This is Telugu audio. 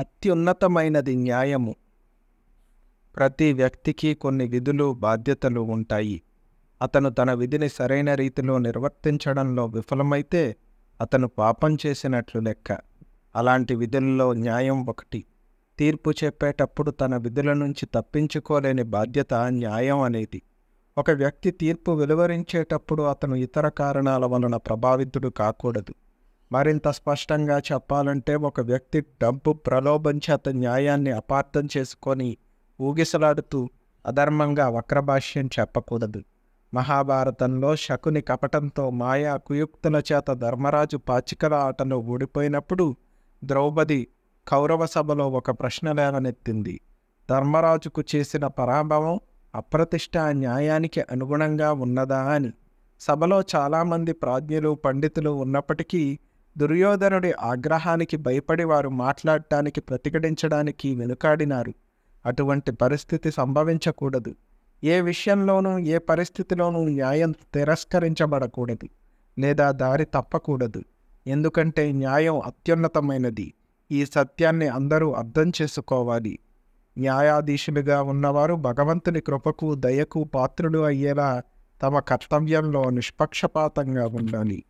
అత్యున్నతమైనది న్యాయము ప్రతి వ్యక్తికి కొన్ని విధులు బాధ్యతలు ఉంటాయి అతను తన విధిని సరైన రీతిలో నిర్వర్తించడంలో విఫలమైతే అతను పాపం చేసినట్లు లెక్క అలాంటి విధుల్లో న్యాయం ఒకటి తీర్పు చెప్పేటప్పుడు తన విధుల నుంచి తప్పించుకోలేని బాధ్యత న్యాయం అనేది ఒక వ్యక్తి తీర్పు వెలువరించేటప్పుడు అతను ఇతర కారణాల వలన ప్రభావితుడు కాకూడదు మరింత స్పష్టంగా చెప్పాలంటే ఒక వ్యక్తి డబ్బు ప్రలోభం చేత న్యాయాన్ని అపార్థం చేసుకొని ఊగిసలాడుతూ అధర్మంగా వక్రభాష్యం చెప్పకూడదు మహాభారతంలో శకుని కపటంతో మాయా కుయుక్తుల చేత ధర్మరాజు పాచికల ఆటలో ఓడిపోయినప్పుడు ద్రౌపది కౌరవ సభలో ఒక ప్రశ్న లేవనెత్తింది ధర్మరాజుకు చేసిన పరాభవం అప్రతిష్ట న్యాయానికి అనుగుణంగా ఉన్నదా అని సభలో చాలామంది ప్రాజ్ఞులు పండితులు ఉన్నప్పటికీ దుర్యోధనుడి ఆగ్రహానికి భయపడి వారు మాట్లాడటానికి ప్రతిఘటించడానికి వెనుకాడినారు అటువంటి పరిస్థితి సంభవించకూడదు ఏ విషయంలోనూ ఏ పరిస్థితిలోనూ న్యాయం తిరస్కరించబడకూడదు లేదా దారి తప్పకూడదు ఎందుకంటే న్యాయం అత్యున్నతమైనది ఈ సత్యాన్ని అందరూ అర్థం చేసుకోవాలి న్యాయాధీశులుగా ఉన్నవారు భగవంతుని కృపకు దయకు పాత్రుడు అయ్యేలా తమ కర్తవ్యంలో నిష్పక్షపాతంగా ఉండాలి